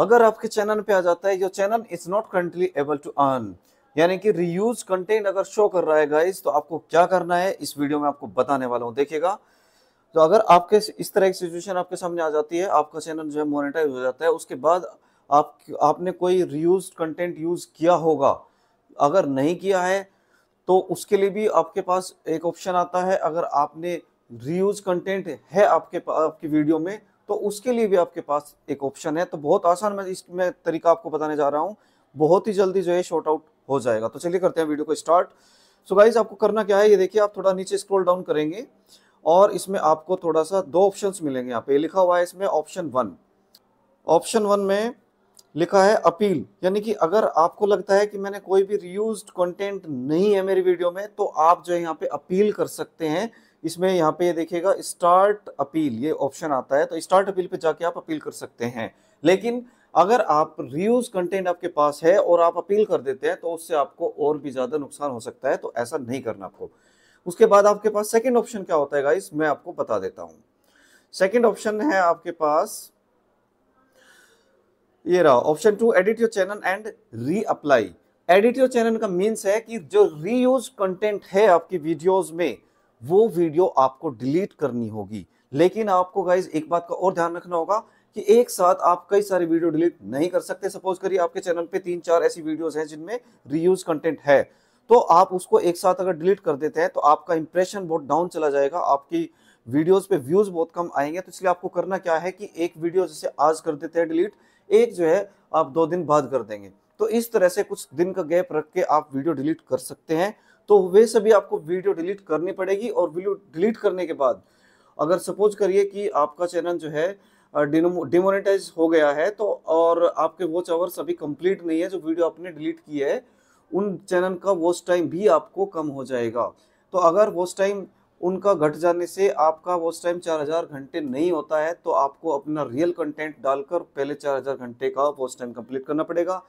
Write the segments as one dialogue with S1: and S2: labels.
S1: अगर आपके चैनल पे आ जाता है your channel is not currently able to earn यानी कि रियूज कंटेंट अगर शो कर रहा है गाइज तो आपको क्या करना है इस वीडियो में आपको बताने वाला हूँ देखिएगा तो अगर आपके इस तरह की सिचुएशन आपके सामने आ जाती है आपका चैनल जो है मोनिटाइज हो जाता है उसके बाद आप आपने कोई रियूज कंटेंट यूज़ किया होगा अगर नहीं किया है तो उसके लिए भी आपके पास एक ऑप्शन आता है अगर आपने रियूज कंटेंट है आपके आपकी वीडियो में तो उसके लिए भी आपके पास एक ऑप्शन है तो बहुत आसान मैं इसमें तरीका आपको बताने जा रहा हूँ बहुत ही जल्दी जो है शॉर्ट आउट हो जाएगा तो चलिए करते हैं वीडियो को स्टार्ट सो गाइज आपको करना क्या है ये देखिए आप थोड़ा नीचे स्क्रोल डाउन करेंगे और इसमें आपको थोड़ा सा दो ऑप्शन मिलेंगे यहाँ पे लिखा हुआ है इसमें ऑप्शन वन ऑप्शन वन में लिखा है अपील यानी कि अगर आपको लगता है कि मैंने कोई भी रियूज कंटेंट नहीं है मेरी वीडियो में तो आप जो है यहाँ पे अपील कर सकते हैं इसमें यहाँ पे ये देखिएगा स्टार्ट अपील ये ऑप्शन आता है तो स्टार्ट अपील पे जाके आप अपील कर सकते हैं लेकिन अगर आप रीयूज कंटेंट आपके पास है और आप अपील कर देते हैं तो उससे आपको और भी ज़्यादा नुकसान हो सकता है तो ऐसा नहीं करना आपको उसके बाद आपके पास सेकेंड ऑप्शन क्या होता है गाइस मैं आपको बता देता हूँ सेकेंड ऑप्शन है आपके पास ये रहा option to edit your channel and reapply edit your channel का मीन्स है कि जो रीयूज कंटेंट है आपकी वीडियोज में वो वीडियो आपको डिलीट करनी होगी लेकिन आपको गाइज एक बात का और ध्यान रखना होगा कि एक साथ आप कई सारे वीडियो डिलीट नहीं कर सकते सपोज करिए आपके चैनल पे तीन चार ऐसी वीडियोस हैं जिनमें रीयूज कंटेंट है तो आप उसको एक साथ अगर डिलीट कर देते हैं तो आपका इंप्रेशन बहुत डाउन चला जाएगा आपकी वीडियोस पे व्यूज बहुत कम आएंगे तो इसलिए आपको करना क्या है कि एक वीडियो जैसे आज कर देते हैं डिलीट एक जो है आप दो दिन बाद कर देंगे तो इस तरह से कुछ दिन का गैप रख के आप वीडियो डिलीट कर सकते हैं तो वे सभी आपको वीडियो डिलीट करनी पड़ेगी और वीडियो डिलीट करने के बाद अगर सपोज करिए कि आपका चैनल जो है डिमोनेटाइज हो गया है तो और आपके वॉच आवर्स अभी कंप्लीट नहीं है जो वीडियो आपने डिलीट की है उन चैनल का वॉच टाइम भी आपको कम हो जाएगा तो अगर वॉच टाइम उनका घट जाने से आपका वॉच टाइम 4000 घंटे नहीं होता है तो आपको अपना रियल कंटेंट डालकर पहले 4000 घंटे का वॉच टाइम कंप्लीट करना पड़ेगा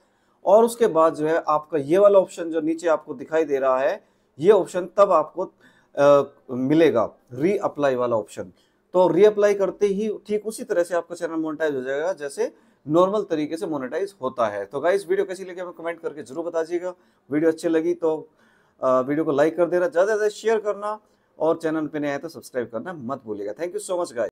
S1: और उसके बाद जो है आपका ये वाला ऑप्शन जो नीचे आपको दिखाई दे रहा है ये ऑप्शन तब आपको आ, मिलेगा रीअप्लाई वाला ऑप्शन तो रीअप्लाई करते ही ठीक उसी तरह से आपका चैनल मोनेटाइज हो जाएगा जैसे नॉर्मल तरीके से मोनेटाइज होता है तो गाइस वीडियो कैसी लगी हमें कमेंट करके जरूर बता दीजिएगा वीडियो अच्छी लगी तो वीडियो को लाइक कर देना ज़्यादा से ज़्यादा शेयर करना और चैनल पर नए आए तो सब्सक्राइब करना मत भूलिएगा thank you so much guys